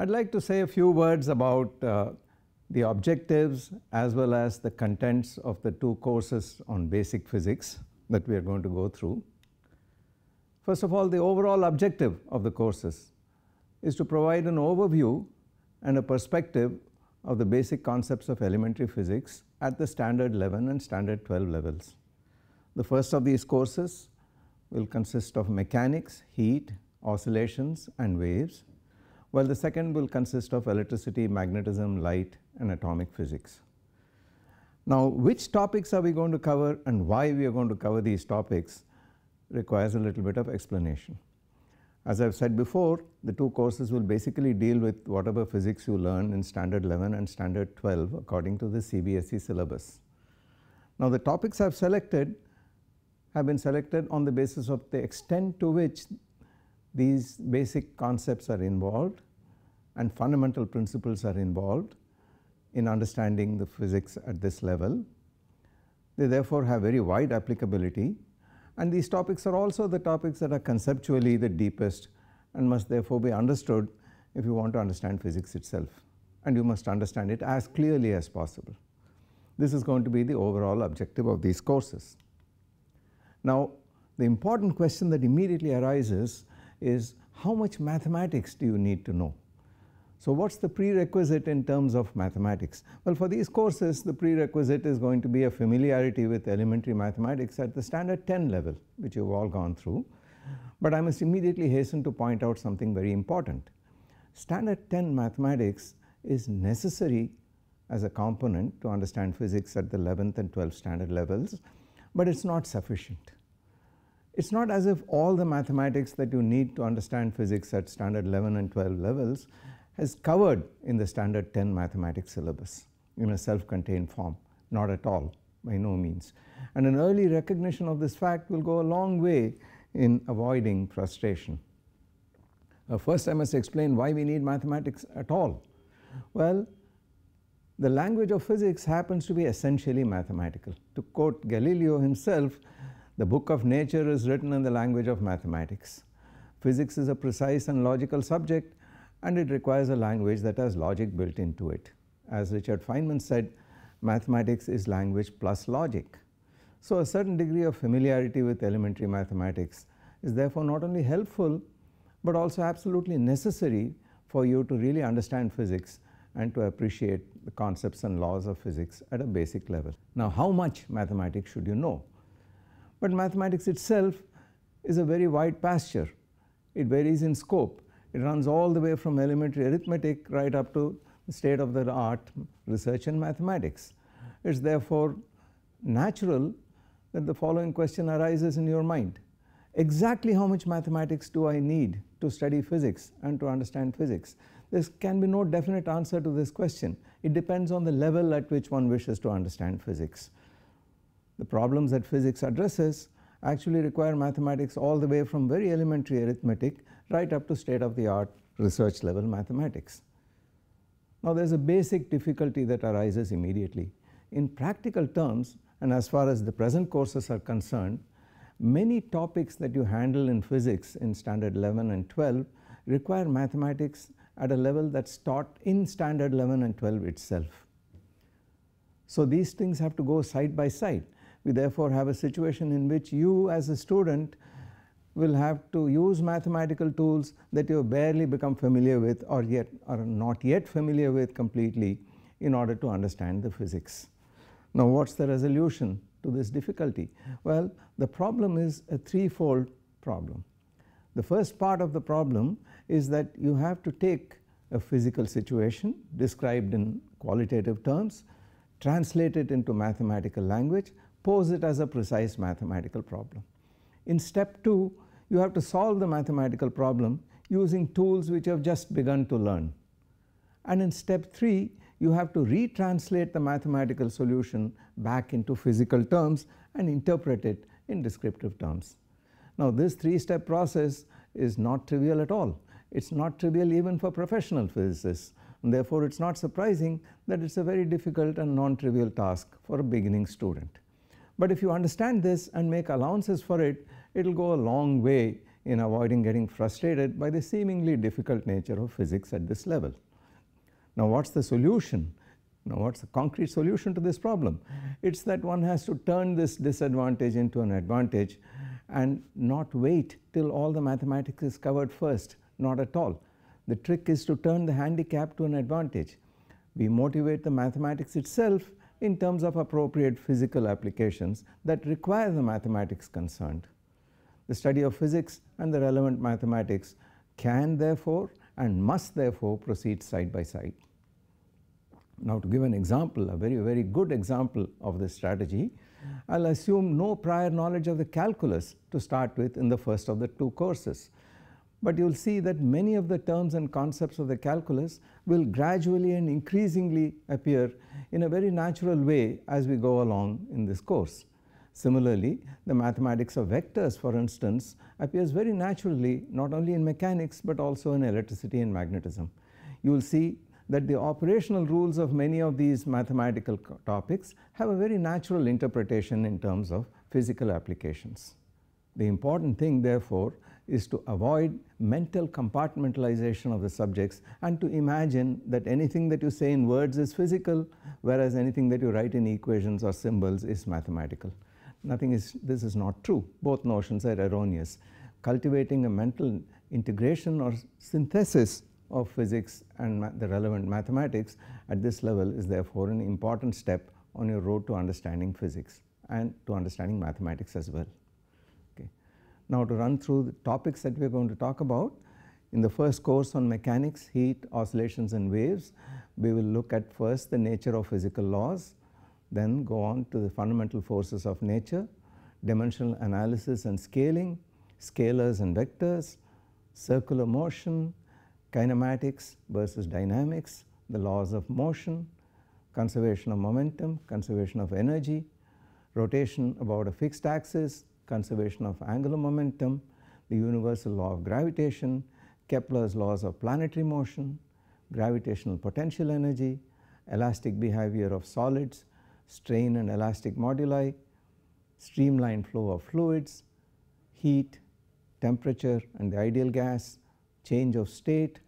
I'd like to say a few words about uh, the objectives as well as the contents of the two courses on basic physics that we are going to go through. First of all, the overall objective of the courses is to provide an overview and a perspective of the basic concepts of elementary physics at the standard 11 and standard 12 levels. The first of these courses will consist of mechanics, heat, oscillations and waves while the second will consist of electricity, magnetism, light and atomic physics. Now which topics are we going to cover and why we are going to cover these topics requires a little bit of explanation. As I have said before, the two courses will basically deal with whatever physics you learn in standard 11 and standard 12 according to the CBSE syllabus. Now the topics I have selected have been selected on the basis of the extent to which these basic concepts are involved and fundamental principles are involved in understanding the physics at this level. They therefore have very wide applicability and these topics are also the topics that are conceptually the deepest and must therefore be understood if you want to understand physics itself and you must understand it as clearly as possible. This is going to be the overall objective of these courses. Now the important question that immediately arises is how much mathematics do you need to know? So what's the prerequisite in terms of mathematics? Well, for these courses, the prerequisite is going to be a familiarity with elementary mathematics at the standard 10 level, which you've all gone through. But I must immediately hasten to point out something very important. Standard 10 mathematics is necessary as a component to understand physics at the 11th and 12th standard levels, but it's not sufficient. It's not as if all the mathematics that you need to understand physics at standard 11 and 12 levels is covered in the standard 10 mathematics syllabus in a self-contained form, not at all by no means. And an early recognition of this fact will go a long way in avoiding frustration. Uh, first I must explain why we need mathematics at all. Well, the language of physics happens to be essentially mathematical. To quote Galileo himself, the book of nature is written in the language of mathematics. Physics is a precise and logical subject and it requires a language that has logic built into it. As Richard Feynman said, mathematics is language plus logic. So a certain degree of familiarity with elementary mathematics is therefore not only helpful but also absolutely necessary for you to really understand physics and to appreciate the concepts and laws of physics at a basic level. Now how much mathematics should you know? But mathematics itself is a very wide pasture. It varies in scope. It runs all the way from elementary arithmetic right up to state of the art research in mathematics. It is therefore natural that the following question arises in your mind. Exactly how much mathematics do I need to study physics and to understand physics? There can be no definite answer to this question. It depends on the level at which one wishes to understand physics. The problems that physics addresses actually require mathematics all the way from very elementary arithmetic right up to state of the art research level mathematics. Now there is a basic difficulty that arises immediately. In practical terms and as far as the present courses are concerned, many topics that you handle in physics in standard 11 and 12 require mathematics at a level that is taught in standard 11 and 12 itself. So these things have to go side by side we therefore have a situation in which you as a student will have to use mathematical tools that you barely become familiar with or yet are not yet familiar with completely in order to understand the physics. Now what is the resolution to this difficulty? Well the problem is a threefold problem. The first part of the problem is that you have to take a physical situation described in qualitative terms, translate it into mathematical language pose it as a precise mathematical problem. In step 2, you have to solve the mathematical problem using tools which you have just begun to learn. And in step 3, you have to retranslate the mathematical solution back into physical terms and interpret it in descriptive terms. Now, this three step process is not trivial at all. It is not trivial even for professional physicists. And therefore, it is not surprising that it is a very difficult and non trivial task for a beginning student. But if you understand this and make allowances for it, it will go a long way in avoiding getting frustrated by the seemingly difficult nature of physics at this level. Now what's the solution? Now what's the concrete solution to this problem? It's that one has to turn this disadvantage into an advantage and not wait till all the mathematics is covered first, not at all. The trick is to turn the handicap to an advantage. We motivate the mathematics itself in terms of appropriate physical applications that require the mathematics concerned. The study of physics and the relevant mathematics can therefore and must therefore proceed side by side. Now to give an example, a very, very good example of this strategy, I'll assume no prior knowledge of the calculus to start with in the first of the two courses. But you'll see that many of the terms and concepts of the calculus will gradually and increasingly appear in a very natural way as we go along in this course. Similarly, the mathematics of vectors for instance appears very naturally not only in mechanics but also in electricity and magnetism. You will see that the operational rules of many of these mathematical topics have a very natural interpretation in terms of physical applications. The important thing therefore is to avoid mental compartmentalization of the subjects and to imagine that anything that you say in words is physical whereas anything that you write in equations or symbols is mathematical. Nothing is, this is not true. Both notions are erroneous. Cultivating a mental integration or synthesis of physics and the relevant mathematics at this level is therefore an important step on your road to understanding physics and to understanding mathematics as well now to run through the topics that we are going to talk about. In the first course on mechanics, heat, oscillations and waves, we will look at first the nature of physical laws, then go on to the fundamental forces of nature, dimensional analysis and scaling, scalars and vectors, circular motion, kinematics versus dynamics, the laws of motion, conservation of momentum, conservation of energy, rotation about a fixed axis, conservation of angular momentum, the universal law of gravitation, Kepler's laws of planetary motion, gravitational potential energy, elastic behavior of solids, strain and elastic moduli, streamlined flow of fluids, heat, temperature and the ideal gas, change of state,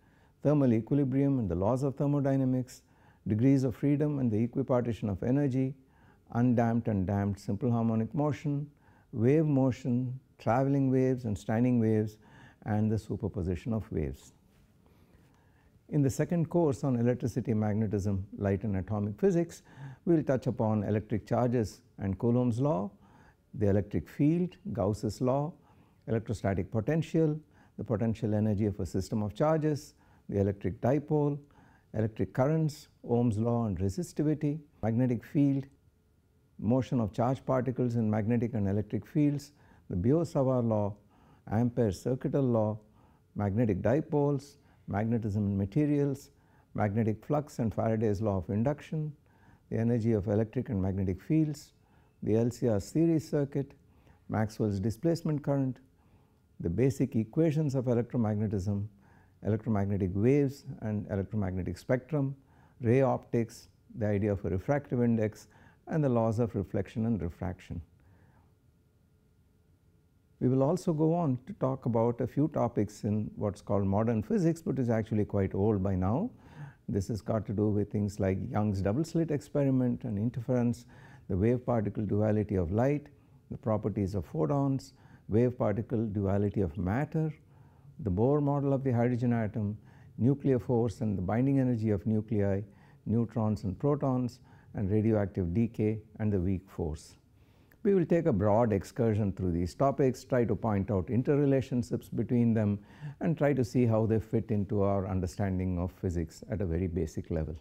thermal equilibrium and the laws of thermodynamics, degrees of freedom and the equipartition of energy, undamped and damped simple harmonic motion, wave motion, traveling waves and standing waves and the superposition of waves. In the second course on electricity, magnetism, light and atomic physics, we will touch upon electric charges and Coulomb's law, the electric field, Gauss's law, electrostatic potential, the potential energy of a system of charges, the electric dipole, electric currents, Ohm's law and resistivity, magnetic field, motion of charged particles in magnetic and electric fields, the Biot-Savart law, Ampere's circuital law, magnetic dipoles, magnetism in materials, magnetic flux and Faraday's law of induction, the energy of electric and magnetic fields, the LCR series circuit, Maxwell's displacement current, the basic equations of electromagnetism, electromagnetic waves and electromagnetic spectrum, ray optics, the idea of a refractive index, and the laws of reflection and refraction. We will also go on to talk about a few topics in what is called modern physics, but is actually quite old by now. This has got to do with things like Young's double slit experiment and interference, the wave particle duality of light, the properties of photons, wave particle duality of matter, the Bohr model of the hydrogen atom, nuclear force and the binding energy of nuclei, neutrons and protons, and radioactive decay and the weak force. We will take a broad excursion through these topics, try to point out interrelationships between them and try to see how they fit into our understanding of physics at a very basic level.